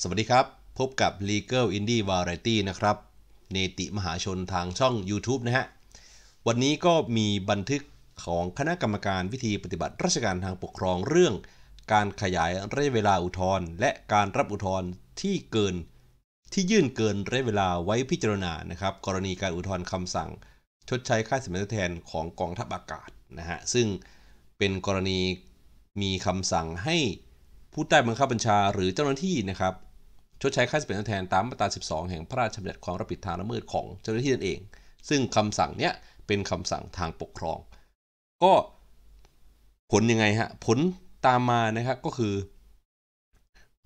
สวัสดีครับ พบกับ Legal Indie Variety นะครับเนติมหาชนทางช่อง YouTube นะฮะวันนี้ก็มีบันทึกของคณะกรรมการวิธีปฏิบัติราชการทางปกครองเรื่อง การขยายระยะเวลาอุทธรณ์ และการรับอุทธรณ์ที่เกิน ที่ยื่นเกินระยะเวลาไว้พิจารณานะครับกรณีการอุทธรณ์คำสั่ง ชดใช้ค่าสินไหมทดแทนของกองทัพอากาศนะฮะซึ่งเป็นกรณีมีคำสั่งให้ผู้ใต้บังคับบัญชาหรือเจ้าหน้าที่นะครับชดใช้ค่าเสานแทนตามมาตรา12แห่งพระราชบัญญัติความรับผิดทางละเมิดของเจ้าหน้าที่นั่นเอง ซึ่งคำสั่งเนี้ยเป็นคำสั่งทางปกครอง ก็ผลยังไงฮะ ผลตามมานะครับก็คือ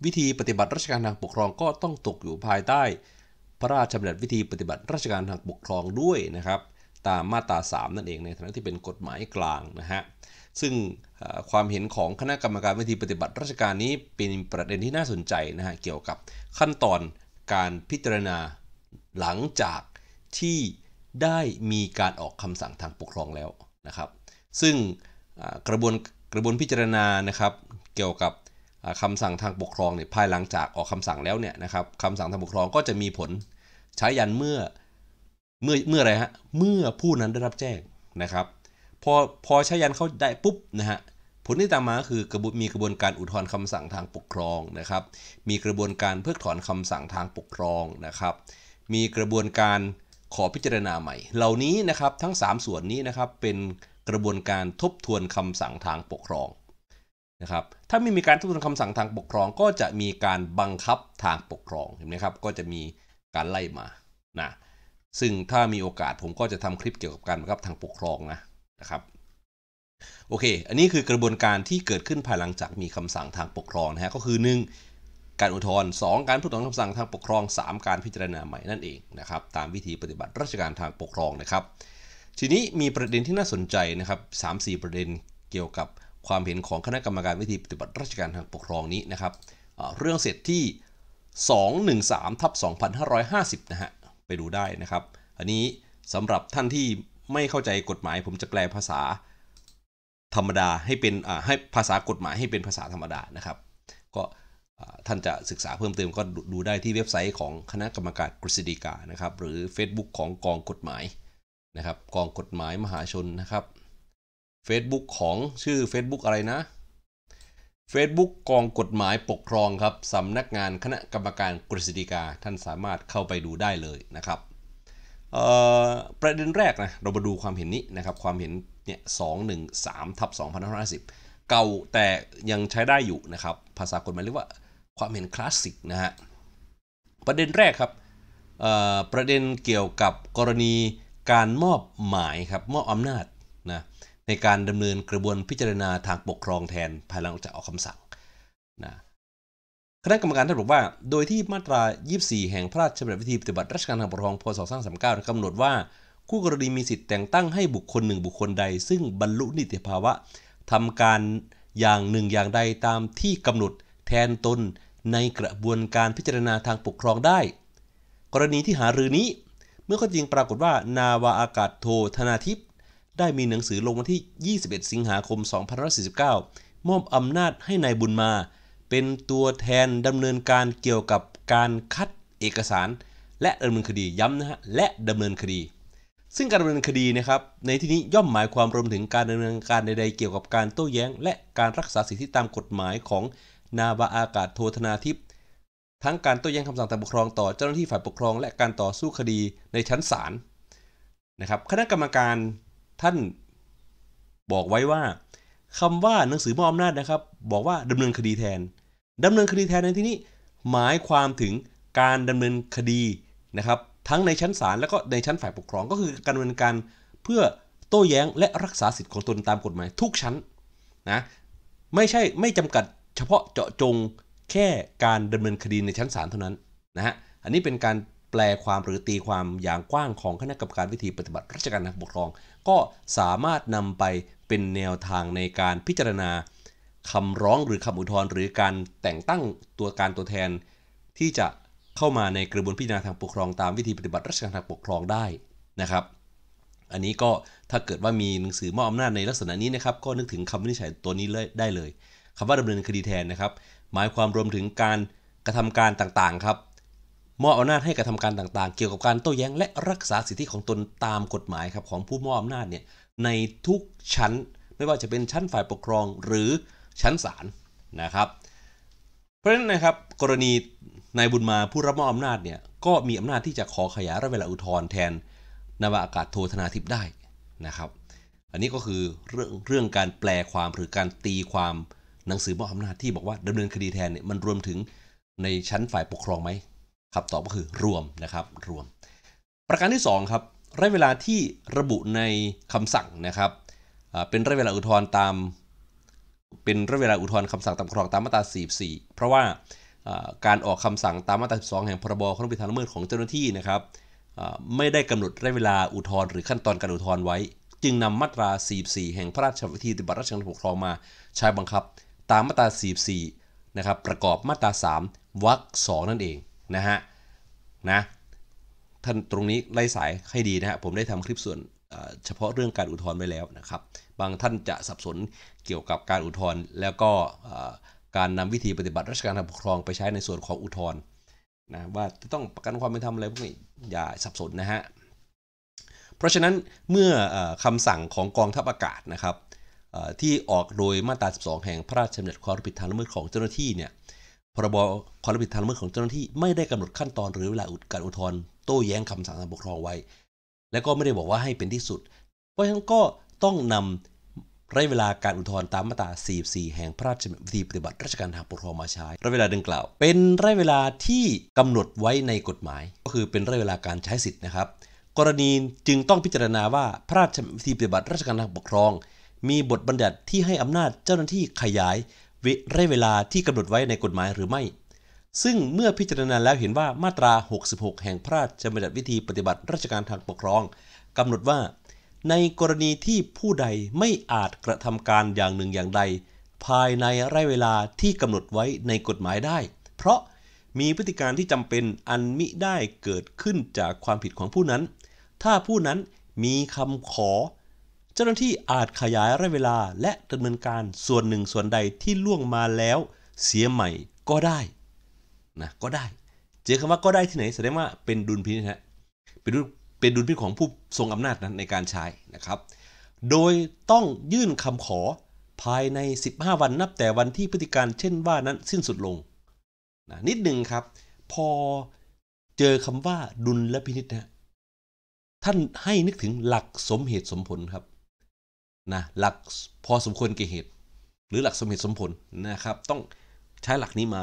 วิธีปฏิบัติราชการทางปกครองก็ต้องตกอยู่ภายใต้ พระราชบัญญัติวิธีปฏิบัติราชการทางปกครองด้วยนะครับ ตามมาตรา 3 นั่นเองในฐานะที่เป็นกฎหมายกลางนะฮะซึ่งความเห็นของคณะกรรมการวิธีปฏิบัติราชการนี้เป็นประเด็นที่น่าสนใจนะฮะเกี่ยวกับขั้นตอนการพิจารณาหลังจากที่ได้มีการออกคำสั่งทางปกครองแล้วนะครับ ซึ่งกระบวนกระบวนพิจารณานะครับ เกี่ยวกับคำสั่งทางปกครองเนี่ยภายหลังจากออกคำสั่งแล้วเนี่ยนะครับคำสั่งทางปกครองก็จะมีผล ใช้ยันเมื่อเมื่อเมื่ออะไรฮะเมื่อผู้นั้นได้รับแจ้งนะครับพอ พอชยันเข้าได้ปุ๊บนะฮะ ผลที่ตามมาคือกระบมีกระบวนการอุทธรณ์คำสั่งทางปกครองนะครับ มีกระบวนการเพิกถอนคำสั่งทางปกครองนะครับ มีกระบวนการขอพิจารณาใหม่ เหล่านี้นะครับทั้ง 3 ส่วนนี้นะครับเป็นกระบวนการทบทวนคำสั่งทางปกครองนะครับ ถ้าไม่มีการทบทวนคำสั่งทางปกครองก็จะมีการบังคับทางปกครองเห็นไหมครับ ก็จะมีการไล่มา นะ ซึ่งถ้ามีโอกาสผมก็จะทำคลิปเกี่ยวกับการบังคับทางปกครองนะนะครับโอเค อันนี้คือกระบวนการที่เกิดขึ้นภายหลังจากมีคำสั่งทางปกครองนะฮะ ก็คือ1การอุทธรณ์สการพูดถึงคำสั่งทางปกครอง 3 การพิจารณาใหม่นั่นเองนะครับ ตามวิธีปฏิบัติราชการทางปกครองนะครับ ทีนี้มีประเด็นที่น่าสนใจนะครับสามสี่ประเด็นเกี่ยวกับความเห็นของคณะกรรมการวิธีปฏิบัติราชการทางปกครองนี้นะครับเรื่องเสร็จที่ 213ทับ2550นะฮะ ไปดูได้นะครับ อันนี้สำหรับท่านที่ไม่เข้าใจกฎหมายผมจะแปลภาษาธรรมดาให้เป็นให้ภาษากฎหมายให้เป็นภาษาธรรมดานะครับ ก็ท่านจะศึกษาเพิ่มเติมก็ดูได้ที่เว็บไซต์ของคณะกรรมการกฤษฎีกานะครับ หรือ Facebook ของกองกฎหมายนะครับ กองกฎหมายมหาชนนะครับ Facebook ของชื่อ Facebook อะไรนะ Facebook กองกฎหมายปกครองครับสำนักงานคณะกรรมการกฤษฎีกาท่านสามารถเข้าไปดูได้เลยนะครับประเด็นแรกนะเรามาดูความเห็นนี้นะครับความเห็นเนี่ยสองหนึ่งสามทับสองพันห้าร้อยสิบเก่าแต่ยังใช้ได้อยู่นะครับ ภาษากฎหมายเรียกว่าความเห็นคลาสสิกนะฮะประเด็นแรกครับ ประเด็นเกี่ยวกับกรณีการมอบหมายครับมอบอำนาจนะในการดำเนินกระบวนพิจารณาทางปกครองแทนภายหลังจากออกคำสั่งนะคณะกรรมการท่านบอกว่า โดยที่มาตรา 24 แห่งพระราชบัญญัติวิธีปฏิบัติราชการทางปกครอง พศ2539กำหนดว่าคู่กรณีมีสิทธิ์แต่งตั้งให้บุคคลหนึ่งบุคคลใด ซึ่งบรรลุนิติภาวะ ทำการอย่างหนึ่งอย่างใดตามที่กำหนดแทนตนในกระบวนการพิจารณาทางปกครองได้ กรณีที่หารือนี้ เมื่อข้อจริงปรากฏว่า นาวาอากาศโทธนาทิพย์ได้มีหนังสือลงวันที่ 21 สิงหาคม2549 มอบอำนาจให้ในายบุญมาเป็นตัวแทนดำเนินการเกี่ยวกับการคัดเอกสาร และดำเนินคดีย้ำนะฮะและดำเนินคดี ซึ่งการดำเนินคดีนะครับในที่นี้ย่อมหมายความรวมถึงการดำเนินการใดๆเกี่ยวกับการโต้แย้งและการรักษาสิทธิตามกฎหมายของนาวาอากาศโทธนาทิพย์ทั้งการโต้แย้งคำสั่งตางปกครองต่อเจ้าหน้าที่ฝ่ายปกครอง และการต่อสู้คดีในชั้นศาลนะครับคณะกรรมการท่านบอกไว้ว่า คำว่าหนังสือมอบอำนาจนะครับบอกว่าดำเนินคดีแทนดำเนินคดีแทนในที่นี้หมายความถึงการดำเนินคดีนะครับทั้งในชั้นศาลและก็ในชั้นฝ่ายปกครองก็คือการดำเนินการเพื่อโต้แย้งและรักษาสิทธิ์ของตนตามกฎหมายทุกชั้นนะไม่ใช่ไม่จำกัดเฉพาะเจาะจงแค่การดำเนินคดีในชั้นศาลเท่านั้นนะฮะอันนี้เป็นการแปลความหรือตีความอย่างกว้างของคณะกรรมการวิธีปฏิบัติราชการทางปกครอง ก็สามารถนำไปเป็นแนวทางในการพิจารณาคำร้องหรือคำอุทธรณ์หรือการแต่งตั้งตัวการตัวแทน ที่จะเข้ามาในกระบวนพิจารณาทางปกครองตามวิธีปฏิบัติราชการทางปกครองได้นะครับ อันนี้ก็ถ้าเกิดว่ามีหนังสือมอบอำนาจในลักษณะนี้นะครับ ก็นึกถึงคำวินิจฉัยตัวนี้เลยได้เลยคำว่าดำเนินคดีแทนนะครับ หมายความรวมถึงการกระทำการต่างๆครับมอบอำนาจให้กระทำการต่างๆ เกี่ยวกับการโต้แย้งและรักษาสิทธิของตนตามกฎหมายครับของผู้มอบอำนาจเนี่ยในทุกชั้นไม่ว่าจะเป็นชั้นฝ่ายปกครองหรือชั้นศาลนะครับ เพราะฉะนั้นนะครับกรณีนายบุญมาผู้รับมอบอำนาจเนี่ยก็มีอำนาจที่จะขอขยายระยะเวลาอุทธรณ์แทนนาวาอากาศโทธนาทิพย์ได้นะครับ อันนี้ก็คือเรื่องเรื่องการแปลความหรือการตีความหนังสือมอบอำนาจที่บอกว่าดำเนินคดีแทนเนี่ยมันรวมถึงในชั้นฝ่ายปกครองไหมครับตอบก็คือรวมนะครับรวม ประการที่2ครับระยะเวลาที่ระบุในคำสั่งนะครับเป็นระยะเวลาอุทธรณ์ตามเป็นระเวลาอุทธรณ์คำสั่งตามครองตามมาตรา 44 เพราะว่าการออกคำสั่งตามมาตรา 12 แห่งพรบข้อพิทางละเมิดของเจ้าหน้าที่นะครับไม่ได้กำหนดระยะเวลาอุทธรณ์หรือขั้นตอนการอุทธรณ์ไว้ จึงนำมาตรา 44 แห่งพระราชบัญญัติปฏิบัติราชการปกครองมา ใช้บังคับตามมาตรา 44 นะครับประกอบมาตรา 3 วรรค 2 นั่นเองนะฮะนะท่านตรงนี้ไล่สายให้ดีนะฮะผมได้ทำคลิปส่วนเฉพาะเรื่องการอุทธรณ์ไว้แล้วนะครับบางท่านจะสับสนเกี่ยวกับการอุทธรณ์แล้วก็การนำวิธีปฏิบัติราชการทางปกครองไปใช้ในส่วนของอุทธรณ์นะว่าจะต้องประกันความเป็นธรรมอะไรพวกนี้อย่าสับสนนะฮะเพราะฉะนั้นเมื่อคำสั่งของกองทัพอากาศนะครับที่ออกโดยมาตรา12แห่งพระราชบัญญัติความรับผิดทางละเมิดของเจ้าหน้าที่เนี่ยพรบความรับผิดทางละเมิดของเจ้าหน้าที่ไม่ได้กำหนดขั้นตอนหรือเวลาการอุทธรณ์โต้แย้งคำสั่งทางปกครองไว้ และก็ไม่ได้บอกว่าให้เป็นที่สุด เพราะฉะนั้นก็ต้องนำระยะเวลาการอุทธรณ์ตามมาตรา 44 แห่งพระราชบัญญัติปฏิบัติราชการทางปกครองมาใช้ระยะเวลาดังกล่าวเป็นระยะเวลาที่กำหนดไว้ในกฎหมาย ก็คือเป็นระยะเวลาการใช้สิทธิ์นะครับกรณีจึงต้องพิจารณาว่าพระราชบัญญัติปฏิบัติราชการทางปกครอง มีบทบัญญัติที่ให้อำนาจเจ้าหน้าที่ขยายระยะเวลาที่กำหนดไว้ในกฎหมายหรือไม่ ซึ่งเมื่อพิจารณาแล้วเห็นว่ามาตรา 66 แห่งพระราชบัญญัติวิธีปฏิบัติราชการทางปกครองกำหนดว่าในกรณีที่ผู้ใดไม่อาจกระทำการอย่างหนึ่งอย่างใด ภายในระยะเวลาที่กำหนดไว้ในกฎหมายได้ เพราะมีพฤติการที่จำเป็นอันมิได้เกิดขึ้นจากความผิดของผู้นั้น ถ้าผู้นั้นมีคำขอ เจ้าหน้าที่อาจขยายระยะเวลา และดำเนินการส่วนหนึ่งส่วนใดที่ล่วงมาแล้วเสียใหม่ก็ได้นะก็ได้ เจอคำว่าก็ได้ที่ไหนแสดงว่าเป็นดุลพินิจฮะเป็นดุลเป็นดุลพิของผู้ทรงอำนาจนั้นในการใช้นะครับ โดยต้องยื่นคำขอภายใน 15 วันนับแต่วันที่พฤติการเช่นว่านั้นสิ้นสุดลงนะนิดหนึ่งครับ พอเจอคำว่าดุลและพินิษนะท่านให้นึกถึงหลักสมเหตุสมผลครับนะหลักพอสมควรแก่เหตุ หรือหลักสมเหตุสมผลนะครับ ต้องใช้หลักนี้มา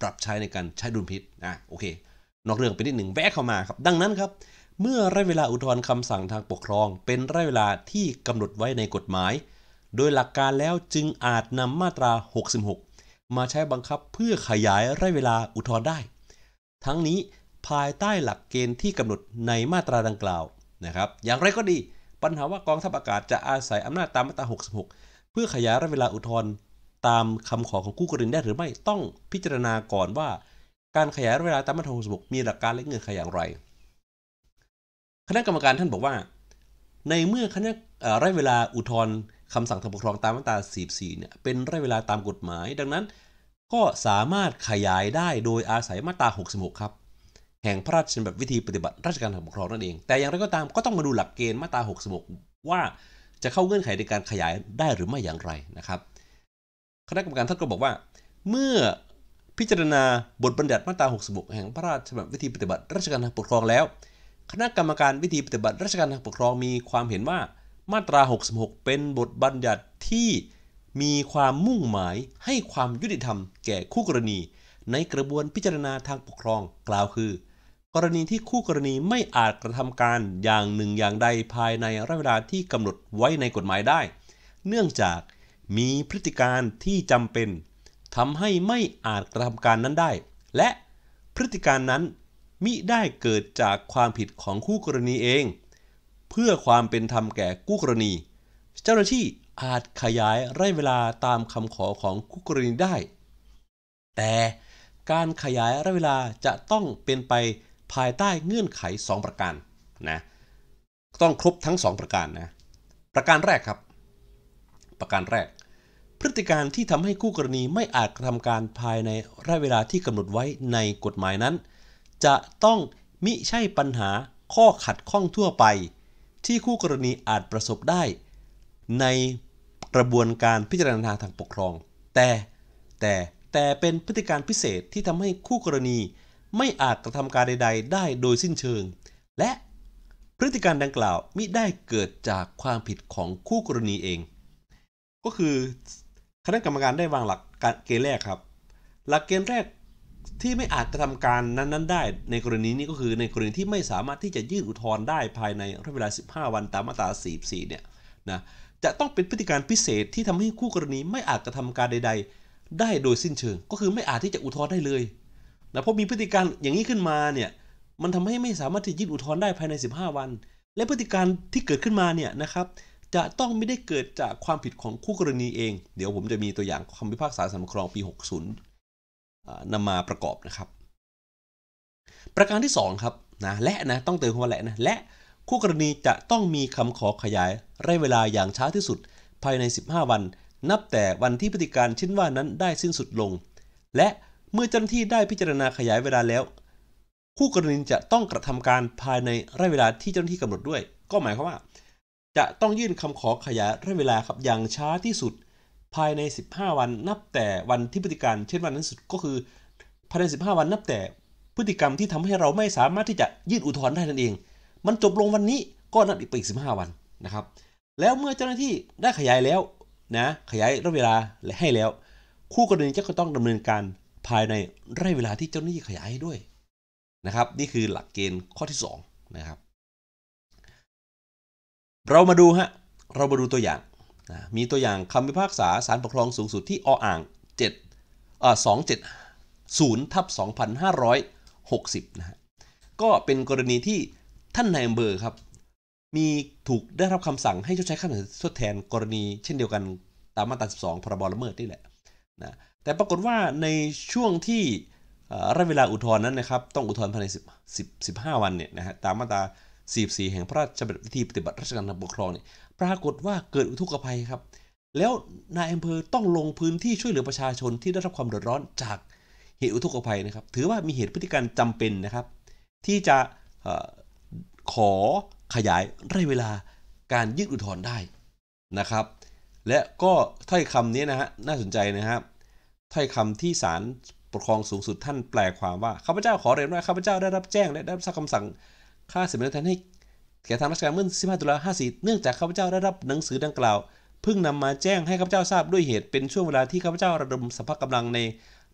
ปรับใช้ในการใช้ดุลพิษนะโอเค นอกเรื่องไปนิดหนึ่งแวะเข้ามาครับ ดังนั้นครับเมื่อระยะเวลาอุทธรณ์คำสั่งทางปกครองเป็นระยะเวลาที่กำหนดไว้ในกฎหมาย โดยหลักการแล้วจึงอาจนำมาตรา 66 มาใช้บังคับเพื่อขยายระยะเวลาอุทธรณ์ได้ ทั้งนี้ภายใต้หลักเกณฑ์ที่กำหนดในมาตราดังกล่าวนะครับ อย่างไรก็ดี ปัญหาว่ากองทัพอากาศจะอาศัยอำนาจตามมาตรา 66 เพื่อขยายระยะเวลาอุทธรณ์ตามคำขอของคู่กรณีได้หรือไม่ต้องพิจารณาก่อนว่า การขยายระยะเวลาตามมาตรา 66 มีหลักการและเงื่อนไขอย่างไรคณะกรรมการท่านบอกว่า ในเมื่อคณะระยะเวลาอุทธรณ์คำสั่งทางปกครองตามมาตรา 44 เนี่ยเป็นระยะเวลาตามกฎหมาย ดังนั้นก็สามารถขยายได้โดยอาศัยมาตรา 66 ครับ แห่งพระราชบัญญัติวิธีปฏิบัติ ราชการทางปกครองนั่นเอง แต่อย่างไรก็ตามก็ต้องมาดูหลักเกณฑ์มาตรา 66 ว่าจะเข้าเงื่อนไขในการขยายได้หรือไม่อย่างไรนะครับคณะกรรมการท่านก็บอกว่า เมื่อพิจารณาบทบัญญัติมาตรา 66 แห่งพระราชบัญญัติวิธีปฏิบัติราชการทางปกครองแล้วคณะกรรมการวิธีปฏิบัติราชการทางปกครองมีความเห็นว่า มาตรา 66 เป็นบทบัญญัติที่มีความมุ่งหมายให้ความยุติธรรมแก่คู่กรณี ในกระบวนพิจารณาทางปกครองกล่าวคือ กรณีที่คู่กรณีไม่อาจกระทำการอย่างหนึ่งอย่างใดภายในระยะเวลาที่กำหนดไว้ในกฎหมายได้ เนื่องจากมีพฤติการที่จำเป็น ทำให้ไม่อาจกระทำการนั้นได้ และพฤติการนั้นมิได้เกิดจากความผิดของคู่กรณีเอง เพื่อความเป็นธรรมแก่คู่กรณี เจ้าหน้าที่อาจขยายระยะเวลาตามคำขอของคู่กรณีได้ แต่การขยายระยะเวลาจะต้องเป็นไปภายใต้เงื่อนไข 2 ประการนะต้องครบทั้ง 2 ประการนะประการแรกครับ ประการแรก พฤติการที่ทำให้คู่กรณีไม่อาจกระทำการภายในระยะเวลาที่กำหนดไว้ในกฎหมายนั้นจะต้องมิใช่ปัญหาข้อขัดข้องทั่วไปที่คู่กรณีอาจประสบได้ ในกระบวนการพิจารณาทางปกครอง แต่แต่แต่เป็นพฤติการพิเศษที่ทำให้คู่กรณีไม่อาจกระทำการใด ๆ ได้โดยสิ้นเชิง และพฤติการดังกล่าว มิได้เกิดจากความผิดของคู่กรณีเอง ก็คือคณะกรรมการได้วางหลักเกณฑ์แรกครับ หลักเกณฑ์แรกที่ไม่อาจกระทำการนั้นๆได้ในกรณีนี้ก็คือในกรณีที่ไม่สามารถที่จะยื่นอุทธรณ์ได้ภายในระยะเวลา 15 วันตามมาตรา 44 เนี่ยนะจะต้องเป็นพฤติการพิเศษที่ทำให้คู่กรณีไม่อาจกระทำการใด ๆ ได้โดยสิ้นเชิงก็คือไม่อาจที่จะอุทธรณ์ได้เลยนะเพราะมีพฤติการอย่างนี้ขึ้นมาเนี่ยมันทำให้ไม่สามารถที่ยื่นอุทธรณ์ได้ภายใน 15 วัน และพฤติการที่เกิดขึ้นมาเนี่ยนะครับจะต้องไม่ได้เกิดจากความผิดของคู่กรณีเองเดี๋ยวผมจะมีตัวอย่างคำพิพากษาสักครองปี 60นำมาประกอบนะครับประการที่2ครับนะและนะต้องเติมคำว่าและนะและคู่กรณีจะต้องมีคำขอขยายระยะเวลาอย่างช้าที่สุด ภายใน 15 วัน นับแต่วันที่พฤติการชิ้นว่านั้นได้สิ้นสุดลง และเมื่อเจ้าหน้าที่ได้พิจารณาขยายเวลาแล้ว คู่กรณีจะต้องกระทำการภายในระยะเวลาที่เจ้าหน้าที่กำหนดด้วย ก็หมายความว่า จะต้องยื่นคำขอขยายระยะเวลาครับอย่างช้าที่สุดภายใน 15 วันนับแต่วันที่พฤติการ เช่นวันนั้นสุดก็คือ ภายใน 15 วันนับแต่พฤติกรรมที่ทำให้เราไม่สามารถที่จะยื่นอุทธรณ์ได้นั่นเอง มันจบลงวันนี้ก็นับอีกไปอีก15 วันนะครับ แล้วเมื่อเจ้าหน้าที่ได้ขยายแล้วนะ ขยายระยะเวลาให้แล้ว คู่กรณีจะต้องดำเนินการภายในระยะเวลาที่เจ้าหน้าที่ขยายให้ด้วยนะครับ นี่คือหลักเกณฑ์ข้อที่2นะครับ เรามาดูฮะ เรามาดูตัวอย่างนะมีตัวอย่างคำพิพากษาสารปกครองสูงสุดที่ออ่าง7เอ่อ270 ทับ 2560 นะฮะ ก็เป็นกรณีที่ท่านนายอำเภอครับ มีถูกได้รับคำสั่งให้ชดใช้ค่าทดแทนกรณีเช่นเดียวกันตามมาตรา 12 พรบละเมิดนี่แหละนะ แต่ปรากฏว่าในช่วงที่ระยะเวลาอุทธรณ์นั้นนะครับ ต้องอุทธรณ์ภายใน10 15 วันเนี่ยนะฮะตามมาตรา 44 แห่งพระราชบัญญัติวิธีปฏิบัติราชการทางปกครองเนี่ยปรากฏว่าเกิดอุทกภัยครับ แล้วนายอำเภอต้องลงพื้นที่ช่วยเหลือประชาชนที่ได้รับความเดือดร้อนจากเหตุอุทกภัยนะครับ ถือว่ามีเหตุพฤติการจำเป็นนะครับ ที่จะขอขยายระยะเวลาการยืดอุทธรณ์ได้นะครับ และก็ถ้อยคำนี้นะฮะน่าสนใจนะครับ ถ้อยคำที่ศาลปกครองสูงสุดท่านแปลความว่าข้าพเจ้าขอเรียนว่าข้าพเจ้าได้รับแจ้งและได้รับคำสั่งค่าเสนอแทนใหแก่ทางราชการเมื่อ15ตุลา54 เนื่องจากข้าพเจ้าได้รับหนังสือดังกล่าว เพิ่งนำมาแจ้งให้ข้าพเจ้าทราบด้วยเหตุ เป็นช่วงเวลาที่ข้าพเจ้าระดมสภาพกำลังใน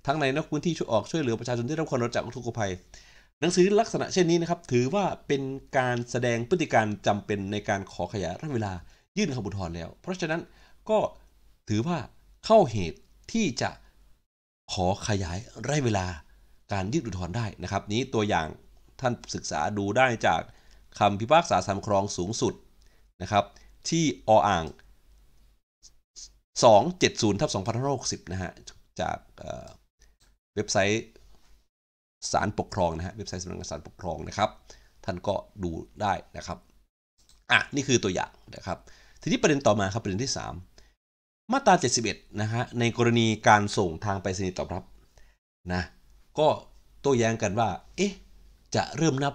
ทั้งในนอกพื้นที่ช่วยออกช่วยเหลือประชาชนที่รับความร้อนจากอุทกภัย หนังสือลักษณะเช่นนี้นะครับถือว่าเป็นการแสดงพฤติการจำเป็นในการขอขยายระยะเวลา ยื่นคำบุทอรแล้ว เพราะฉะนั้นก็ถือว่าเข้าเหตุที่จะขอขยายระยะเวลา การยื่นอุทธรณ์ได้นะครับ นี้ตัวอย่างท่านศึกษาดูได้จากคำพิพากษาสามครองสูงสุดนะครับที่ออ่าง 270ทับ2560 นะฮะ จากเว็บไซต์ศาลปกครองนะฮะเว็บไซต์สำนักงานศาลปกครองนะครับท่านก็ดูได้นะครับ อ่ะ นี่คือตัวอย่างนะครับ ทีนี้ประเด็นต่อมาครับ ประเด็นที่ 3 มาตรา 71 นะฮะ ในกรณีการส่งทางไปรษณีย์ตอบรับนะก็โต้แย้งกันว่า เอ๊ะ จะเริ่มนับ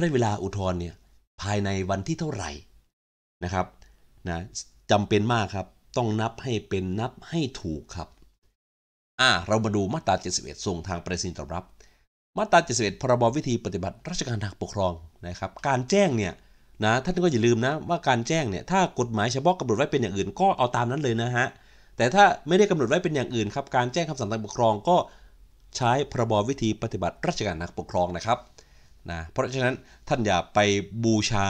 ได้เวลาอุทธรณ์เนี่ยภายในวันที่เท่าไหร่นะครับนะจำเป็นมากครับ ต้องนับให้เป็นนับให้ถูกครับอ่าเรามาดูมาตรา 71 ส่งทางประสิทธิ์ตอบรับ มาตรา 71พรบวิธีปฏิบัติราชการทางปกครองนะครับ การแจ้งเนี่ยนะท่านก็อย่าลืมนะว่าการแจ้งเนี่ยถ้ากฎหมายเฉพาะกำหนดไว้เป็นอย่างอื่น ก็เอาตามนั้นเลยนะฮะ แต่ถ้าไม่ได้กำหนดไว้เป็นอย่างอื่นครับ การแจ้งคำสั่งทางปกครอง ก็ใช้พรบวิธีปฏิบัติราชการทางปกครองนะครับนะเพราะฉะนั้นท่านอย่าไปบูชา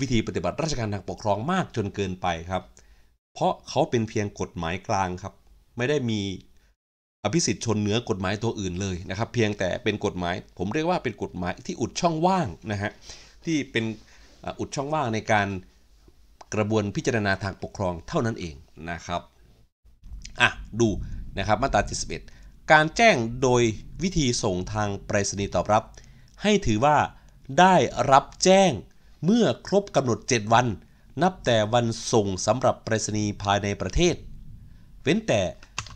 วิธีปฏิบัติราชการทางปกครองมากจนเกินไปครับ เพราะเขาเป็นเพียงกฎหมายกลางครับ ไม่ได้มีอภิสิทธิ์ชนเหนือกฎหมายตัวอื่นเลยนะครับ เพียงแต่เป็นกฎหมายผมเรียกว่าเป็นกฎหมายที่อุดช่องว่างนะฮะที่เป็นอุดช่องว่างในการกระบวนพิจารณาทางปกครองเท่านั้นเองนะครับอ่ะดูนะครับมาตรา71การแจ้งโดยวิธีส่งทางไปรษณีย์ตอบรับให้ถือว่าได้รับแจ้งเมื่อครบกำหนด 7 วัน นับแต่วันส่งสำหรับไปรษณีย์ภายในประเทศ เว้นแต่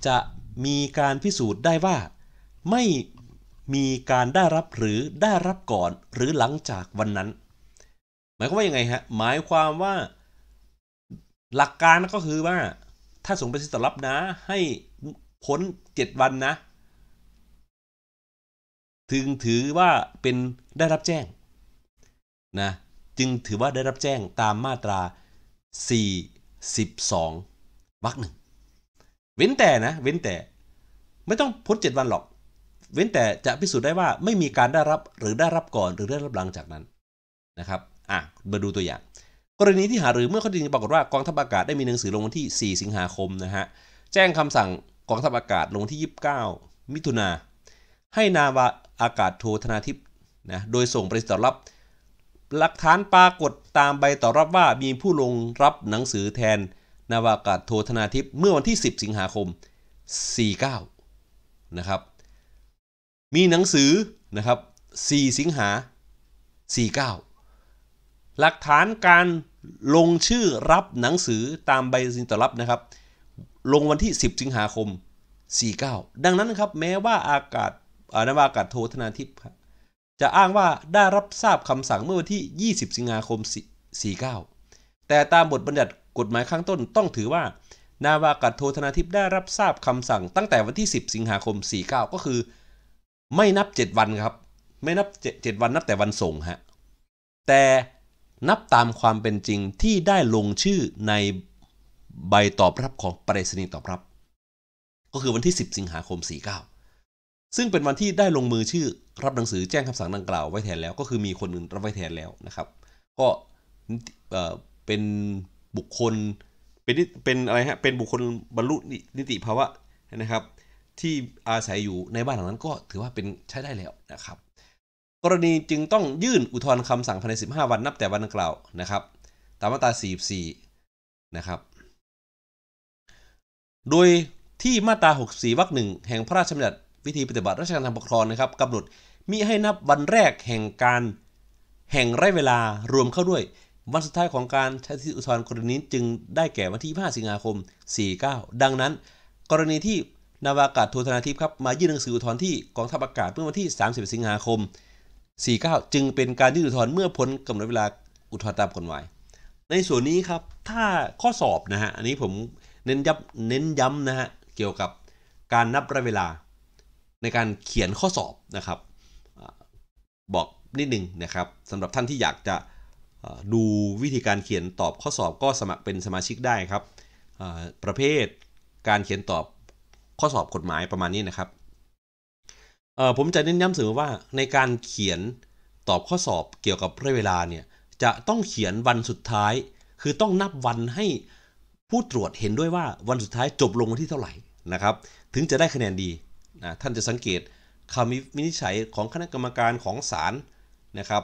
จะมีการพิสูจน์ได้ว่า ไม่มีการได้รับหรือได้รับก่อนหรือหลังจากวันนั้น หมายความว่ายังไงฮะหมายความว่าหลักการก็คือว่า ถ้าส่งไปริีตรับนะให้พ้น7วันนะถึงถือว่าเป็นได้รับแจ้งนะจึงถือว่าได้รับแจ้งตามมาตรา42วรรคหนึ่ง เว้นแต่ นะ เว้นแต่ไม่ต้องพ้น7วัน หรอก เว้นแต่จะพิสูจน์ได้ว่าไม่มีการได้รับหรือได้รับก่อนหรือได้รับหลังจากนั้น นะ ครับ อ่ะ มาดูตัวอย่างกรณีที่หารือเมื่อข้อจริงปรากฏว่ากองทัพอากาศได้มีหนังสือลงวันที่ 4 สิงหาคมนะฮะแจ้งคำสั่งกองทัพอากาศลงที่ 29 มิถุนาให้นาวาอากาศโทธนาทิพย์นะ โดยส่งไปตอบรับ หลักฐานปรากฏตามใบตอบรับว่ามีผู้ลงรับหนังสือแทนนาวากาศโทธนาทิพย์เมื่อวันที่ 10 สิงหาคม 49 นะครับ มีหนังสือนะครับ 4 สิงหา 49 หลักฐานการลงชื่อรับหนังสือตามใบสินตรับนะครับ ลงวันที่ 10 สิงหาคม 49 ดังนั้นครับแม้ว่าอากาศอนาวากาศโทธนาทิพย์ครับจะอ้างว่าได้รับทราบคำสั่งเมื่อวันที่ 20 สิงหาคม 49 แต่ตามบทบัญญัติกฎหมายข้างต้น ต้องถือว่านาวากาศโทธนาทิพย์ได้รับทราบคำสั่งตั้งแต่วันที่ 10 สิงหาคม 49 ก็คือไม่นับ 7 วันครับ ไม่นับ 7 วันนับแต่วันส่งฮะแต่นับตามความเป็นจริงที่ได้ลงชื่อในใบตอบรับของปริศนีตอบรับ ก็คือวันที่ 10 สิงหาคม 49ซึ่งเป็นวันที่ได้ลงมือชื่อรับหนังสือแจ้งคำสั่งดังกล่าวไว้แทนแล้วก็คือมีคนอื่นรับไว้แทนแล้วนะครับก็เป็นบุคคลเป็นเป็นอะไรฮะเป็นบุคคลบรรลุนิติภาวะนะครับ ที่อาศัยอยู่ในบ้านหลังนั้นก็ถือว่าเป็นใช้ได้แล้วนะครับกรณีจึงต้องยื่นอุทธรณ์คำสั่งภายใน15 วันนับแต่วันดังกล่าวนะครับตามมาตรา44นะครับโดยที่มาตรา 64วรรคหนึ่งแห่งพระราชบัญญัติวิธีปฏิบัติราชการทางปกครองนะครับกำหนดมิให้นับวันแรกแห่งการ แห่งไร้เวลารวมเข้าด้วย วันสุดท้ายของการใช้สิทธิอุทธรณ์กรณีจึงได้แก่วันที่ 5 สิงหาคม 49 ดังนั้น กรณีที่ นาวากาศ โทธนาทิพย์ครับมายื่นหนังสืออุทธรณ์ที่กองทัพอากาศเมื่อวันที่ 30 สิงหาคม 49 จึงเป็นการยื่นอุทธรณ์เมื่อพ้นกำหนดเวลาอุทธรณ์ตามกฎหมาย ในส่วนนี้ครับถ้าข้อสอบนะฮะอันนี้ผมเน้นย้ำเน้นย้ำนะฮะเกี่ยวกับการนับระเวลาในการเขียนข้อสอบนะครับ บอกนิดนึงนะครับสำหรับท่านที่อยากจะดูวิธีการเขียนตอบข้อสอบก็สมัครเป็นสมาชิกได้ครับประเภทการเขียนตอบข้อสอบกฎหมายประมาณนี้นะครับ ผมจะเน้นย้ำเสมอว่าในการเขียนตอบข้อสอบเกี่ยวกับเรื่อเวลาเนี่ยจะต้องเขียนวันสุดท้าย คือต้องนับวันให้ผู้ตรวจเห็นด้วยว่าวันสุดท้ายจบลงวันที่เท่าไหร่นะครับ ถึงจะได้คะแนนดีนะท่านจะสังเกตคำวินิจฉัยของคณะกรรมการของศาลนะครับ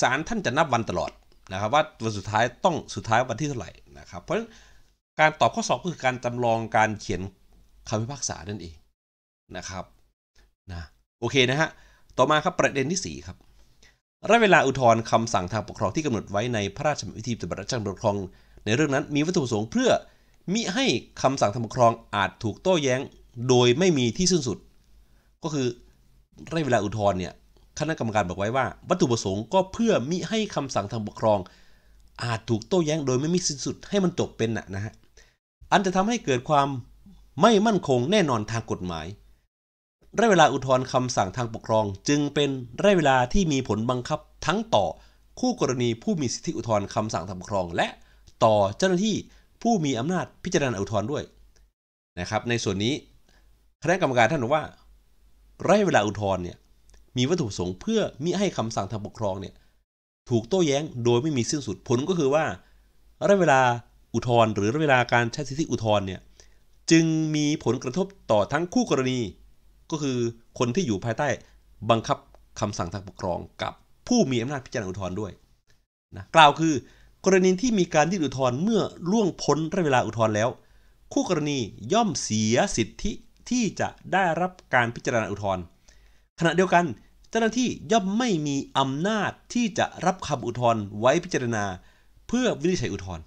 ศาลท่านจะนับวันตลอดนะครับว่าวันสุดท้ายต้องสุดท้ายวันที่เท่าไหร่นะครับ เพราะการตอบข้อสอบก็คือการจำลองการเขียนคำพิพากษานั่นเองนะครับนะโอเคนะฮะ ต่อมาครับประเด็นที่ 4 ครับ ระยะเวลาอุทธรณ์คำสั่งทางปกครองที่กำหนดไว้ในพระราชบัญญัติปฏิบัตบราชการปกครอง ในเรื่องนั้นมีวัตถุประสงค์ เพื่อมิให้คำสั่งทางปกครองอาจถูกโต้แย้งโดยไม่มีที่สิ้นสุดก็คือได้เวลาอุทธรณ์เนี่ย คณะกรรมการบอกไว้ว่าวัตถุประสงค์ก็เพื่อมิให้คำสั่งทางปกครอง อาจถูกโต้แย้งโดยไม่มีสิ้นสุดให้มันจบเป็นนะนะฮะ อันจะทำให้เกิดความไม่มั่นคงแน่นอนทางกฎหมายระยะเวลาอุทธรณ์คำสั่งทางปกครอง จึงเป็นระยะเวลาที่มีผลบังคับทั้งต่อคู่กรณีผู้มีสิทธิอุทธรณ์คำสั่งทางปกครองและต่อเจ้าหน้าที่ผู้มีอำนาจพิจารณาอุทธรณ์ด้วยนะครับ ในส่วนนี้ คณะกรรมการท่านบอกว่าระ้เวลาอุทธรณ์เนี่ยมีวัตถุประสงค์ เพื่อมิให้คำสั่งทางปกครองเนี่ยถูกโต้แย้งโดยไม่มีสิ้นสุดผลก็คือว่าระยะเวลาอุทธรณ์หรือระยะเวลาการใช้สิทธิอุทธรณ์เนี่ยจึงมีผลกระทบต่อทั้งคู่กรณี ก็คือคนที่อยู่ภายใต้บังคับคำสั่งทางปกครอง กับผู้มีอำนาจพิจารณาอุทธรณ์ด้วยนะกล่าวคือกรณีที่มีการยื่นอุทธรณ์เมื่อล่วงพ้นระยะเวลาอุทธรณ์แล้ว คู่กรณีย่อมเสียสิทธิที่จะได้รับการพิจารณาอุทธรณ์ขณะเดียวกันเจ้าหน้าที่ย่อมไม่มีอำนาจที่จะรับคำอุทธรณ์ไว้พิจารณาเพื่อวินิจฉัยอุทธรณ์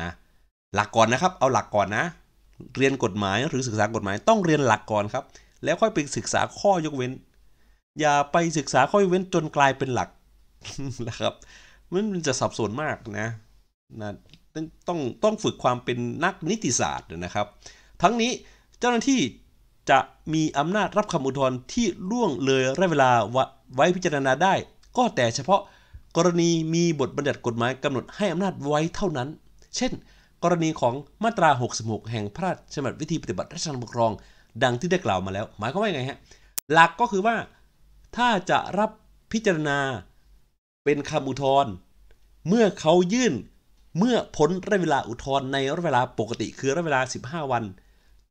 นะหลักก่อนนะครับเอาหลักก่อนนะ เรียนกฎหมายหรือศึกษากฎหมายต้องเรียนหลักก่อนครับ แล้วค่อยไปศึกษาข้อยกเว้น อย่าไปศึกษาข้อยกเว้นจนกลายเป็นหลักนะครับมันจะสับสนมากนะนะต้องต้องต้องฝึกความเป็นนักนิติศาสตร์นะครับ ทั้งนี้จ้าหน้าที่จะมีอำนาจรับคำอุทธรณ์ที่ล่วงเลยระยะเวลาไว้พิจารณาได้ ก็แต่เฉพาะกรณีมีบทบัญญัติกฎหมายกำหนดให้อำนาจไว้เท่านั้น เช่นกรณีของมาตรา 66 แห่งพระราชบัญญัติวิธีปฏิบัติราชการปกครอง ดังที่ได้กล่าวมาแล้ว หมายความว่าไงฮะ หลักก็คือว่าถ้าจะรับพิจารณาเป็นคำอุทธรณ์เมื่อเขายื่นเมื่อพ้นระยะเวลาอุทธรณ์ในระยะเวลาปกติ คือระยะเวลา 15 วัน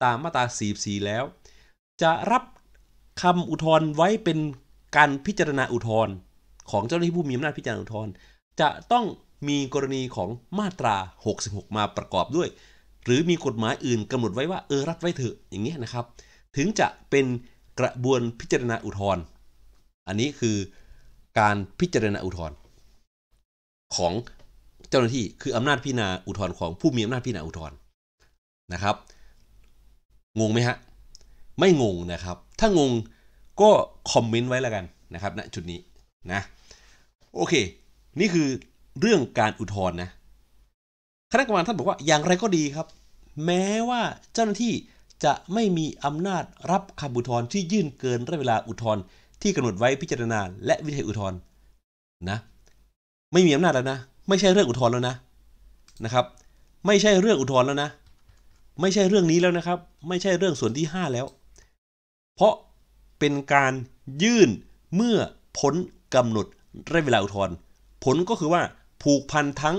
ามมาตรา 44 แล้ว จะรับคำอุทธรณ์ไว้เป็นการพิจารณาอุทธรณ์ของเจ้าหน้าที่ผู้มีอำนาจพิจารณาอุทธรณ์จะต้องมีกรณีของมาตรา 66 มาประกอบด้วย หรือมีกฎหมายอื่นกำหนดไว้ว่าเออรับไว้เถอะอย่างเงี้ยนะครับ ถึงจะเป็นกระบวนพิจารณาอุทธรณ์อันนี้คือการพิจารณาอุทธรณ์ของเจ้าหน้าที่คืออำนาจพิจารณาอุทธรณ์ของผู้มีอำนาจพิจารณาอุทธรณ์นะครับงงไหมฮะไม่งงนะครับ ถ้างงก็คอมเมนต์ไว้ แล้วกันนะครับณนะจุดนี้นะโอเคนี่คือเรื่องการอุทธรณ์นะคณะกรรมการท่านบอกว่าอย่างไรก็ดีครับ แม้ว่าเจ้าหน้าที่จะไม่มีอำนาจรับคำอุทธรณ์ที่ยื่นเกินระยะเวลาอุทธรณ์ที่กำหนดไว้พิจารณา และวิธีอุทธรณ์นะไม่มีอำนาจแล้วนะ ไม่ใช่เรื่องอุทธรณ์แล้วนะนะครับไม่ใช่เรื่องอุทธรณ์แล้วนะไม่ใช่เรื่องนี้แล้วนะครับ ไม่ใช่เรื่องส่วนที่ 5 แล้ว เพราะเป็นการยื่นเมื่อพ้นกำหนดระยะเวลาอุทธรณ์ผลก็คือว่าผูกพันทั้ง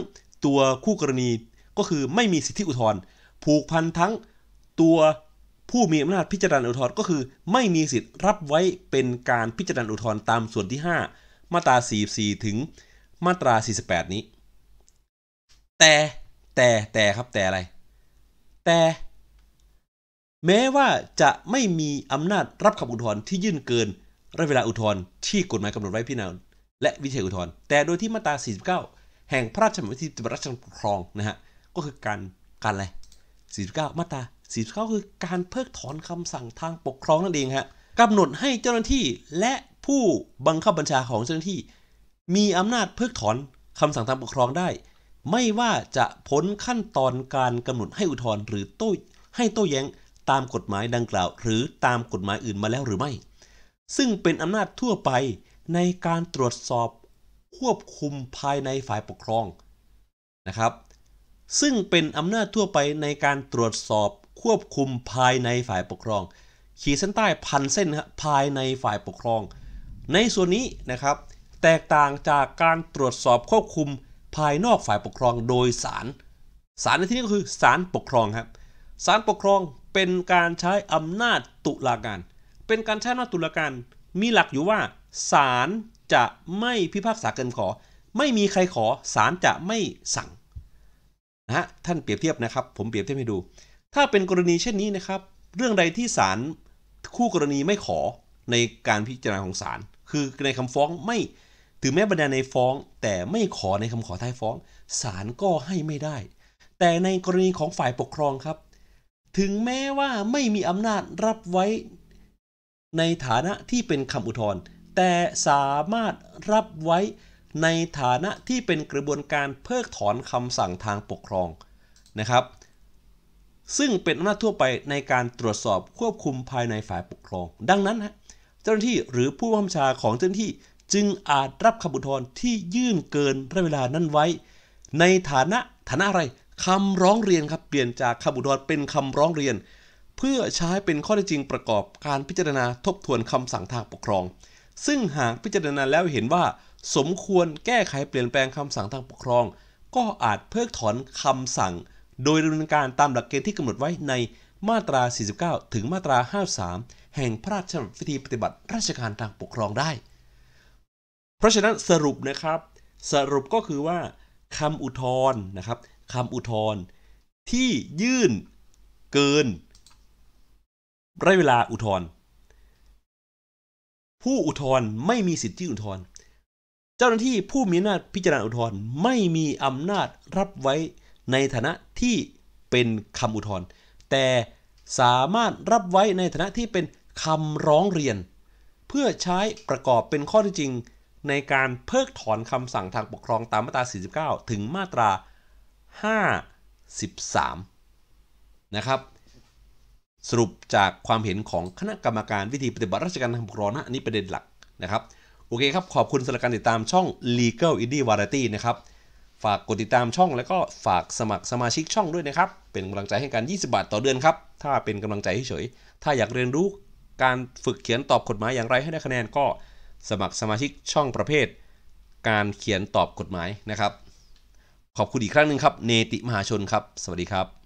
ตัวคู่กรณีก็คือไม่มีสิทธิอุทธรณ์ผูกพันทั้ง ตัวผู้มีอำนาจพิจารณาอุทธรณ์ก็คือ ไม่มีสิทธิ์รับไว้เป็นการพิจารณาอุทธรณ์ตามส่วนที่ 5 มาตรา 44 ถึงมาตรา 48 นี้ แต่แต่แต่ครับแต่อะไรแต่แม้ว่าจะไม่มีอำนาจรับคำอุทธรณ์ที่ยื่นเกิน ระยะเวลาอุทธรณ์ที่กฎหมายกำหนดไว้พี่นรณาและวิเทอุทธรณ์แต่โดยที่มาตรา 49 แห่งพระราชบัญญัติรัชญาปกครองนะฮะก็คือการ การอะไร49มาตรา49คือการเพิกถอนคำสั่งทางปกครองนั่นเองฮะกำหนดให้เจ้าหน้าที่และผู้บังคับบัญชาของเจ้าหน้าที่ มีอำนาจเพิกถอนคำสั่งทางปกครองได้ไม่ว่าจะพ้นขั้นตอนการกำหนดให้อุทธรณ์หรือโต้ให้โต้แย้งตามกฎหมายดังกล่าว หรือตามกฎหมายอื่นมาแล้วหรือไม่ ซึ่งเป็นอำนาจทั่วไปในการตรวจสอบควบคุมภายในฝ่ายปกครองนะครับซึ่งเป็นอำนาจทั่วไปในการตรวจสอบควบคุมภายในฝ่ายปกครอง ขีดเส้นใต้พันเส้นครภายในฝ่ายปกครอง ในส่วนนี้นะครับ แตกต่างจากการตรวจสอบควบคุมภายนอกฝ่ายปกครองโดยศาล ศาลในที่นี้ก็คือศาลปกครองครับ ศาลปกครองเป็นการใช้อำนาจตุลาการ เป็นการใช้อำนาจตุลาการ มีหลักอยู่ว่าศาลจะไม่พิพากษาเกินขอ ไม่มีใครขอศาลจะไม่สั่งนะท่านเปรียบเทียบนะครับ ผมเปรียบเทียบให้ดู ถ้าเป็นกรณีเช่นนี้นะครับ เรื่องใดที่ศาลคู่กรณีไม่ขอในการพิจารณาของศาล คือในคำฟ้องไม่ถึงแม้บรรดาในฟ้อง แต่ไม่ขอในคำขอท้ายฟ้องศาลก็ให้ไม่ได้ แต่ในกรณีของฝ่ายปกครองครับ ถึงแม้ว่าไม่มีอำนาจรับไว้ ในฐานะที่เป็นคำอุทธรณ์แต่สามารถรับไว้ในฐานะที่เป็นกระบวนการเพิกถอนคำสั่งทางปกครองนะครับ ซึ่งเป็นอำนาจทั่วไปในการตรวจสอบควบคุมภายในฝ่ายปกครอง ดังนั้นเจ้าหน้าที่หรือผู้บัญชาของเจ้าหน้าที่จึงอาจรับคำอุทธรณ์ที่ยื่นเกินระยะเวลานั้นไว้ ในฐานะฐานะอะไรคำร้องเรียนครับเปลี่ยนจากคำอุทธรณ์เป็นคำร้องเรียน เพื่อใช้เป็นข้อเท็จจริงประกอบการพิจารณาทบทวนคำสั่งทางปกครอง ซึ่งหากพิจารณาแล้วเห็นว่า สมควรแก้ไขเปลี่ยนแปลงคำสั่งทางปกครอง ก็อาจเพิกถอนคำสั่ง โดยดำเนินการตามหลักเกณฑ์ที่กำหนดไว้ในมาตรา 49 ถึงมาตรา 53 แห่งพระราชบัญญัติปฏิบัติ ราชการทางปกครองได้ราะฉะนั้นสรุปนะครับ สรุปก็คือว่าคำอุทธรณ์นะครับคำอุทธรณ์ที่ยื่นเกินระยะเวลาอุทธรณ์ผู้อุทธรณ์ไม่มีสิทธิอุทธรณ์เจ้าหน้าที่ผู้มีอำนาจพิจารณาอุทธรณ์ไม่มีอำนาจรับไว้ในฐานะที่เป็นคำอุทธรณ์แต่สามารถรับไว้ในฐานะที่เป็นคำร้องเรียน เพื่อใช้ประกอบเป็นข้อที่จริงในการเพิกถอนคำสั่งทางปกครองตามมาตรา 49 ถึงมาตรา 53นะครับสรุปจากความเห็นของคณะกรรมการวิธีปฏิบัติราชการทางปกครองนะอันนี้ประเด็นหลักนะครับโอเคครับ ขอบคุณสำหรับการติดตามช่อง Legal Indie Variety นะครับฝากกดติดตามช่องแล้วก็ฝากสมัครสมาชิกช่องด้วยนะครับ เป็นกำลังใจให้กัน 20 บาทต่อเดือนครับ ถ้าเป็นกำลังใจเฉยถ้าอยากเรียนรู้การฝึกเขียนตอบกฎหมายอย่างไรให้ได้คะแนนก็สมัครสมาชิกช่องประเภท การเขียนตอบกฎหมายนะครับ ขอบคุณอีกครั้งหนึ่งครับ เนติมหาชนครับ สวัสดีครับ